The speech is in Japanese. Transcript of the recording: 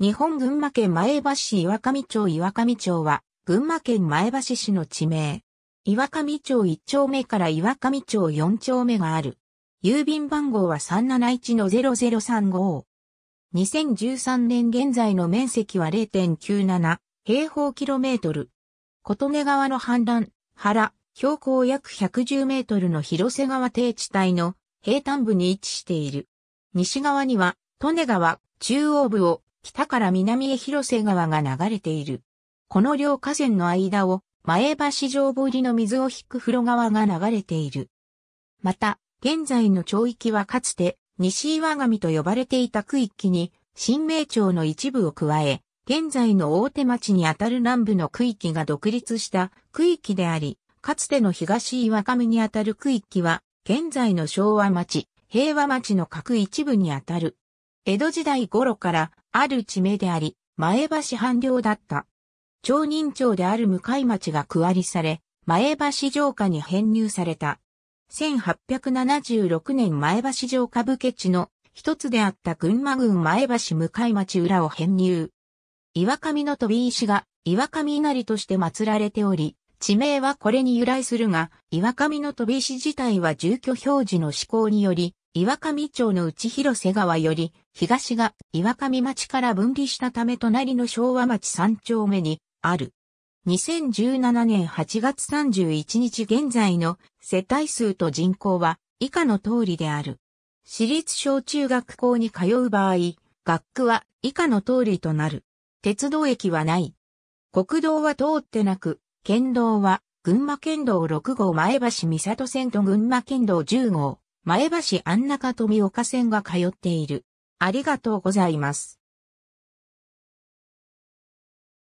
日本群馬県前橋市岩上町岩上町は、群馬県前橋市の地名。岩上町1丁目から岩上町4丁目がある。郵便番号は371-0035。2013年現在の面積は0.97平方キロメートル。琴音川の氾濫、原、標高約110メートルの広瀬川低地帯の平坦部に位置している。西側には、利根川、中央部を北から南へ広瀬川が流れている。この両河川の間を、前橋城堀の水を引く風呂川が流れている。また、現在の町域はかつて、西岩上と呼ばれていた区域に、新名町の一部を加え、現在の大手町にあたる南部の区域が独立した区域であり、かつての東岩上にあたる区域は、現在の昭和町、平和町の各一部にあたる。江戸時代頃からある地名であり、前橋藩領だった。町人町である向井町が区割りされ、前橋城下に編入された。1876年前橋城下武家地の一つであった群馬郡前橋向井町裏を編入。岩上の飛び石が岩上稲荷として祀られており、地名はこれに由来するが、岩上の飛び石自体は住居表示の施行により、岩上町の内広瀬川より東が岩上町から分離したため隣の昭和町3丁目にある。2017年8月31日現在の世帯数と人口は以下の通りである。私立小中学校に通う場合、学区は以下の通りとなる。鉄道駅はない。国道は通ってなく、県道は群馬県道6号前橋三里線と群馬県道10号、前橋安中富岡線が通っている。ありがとうございます。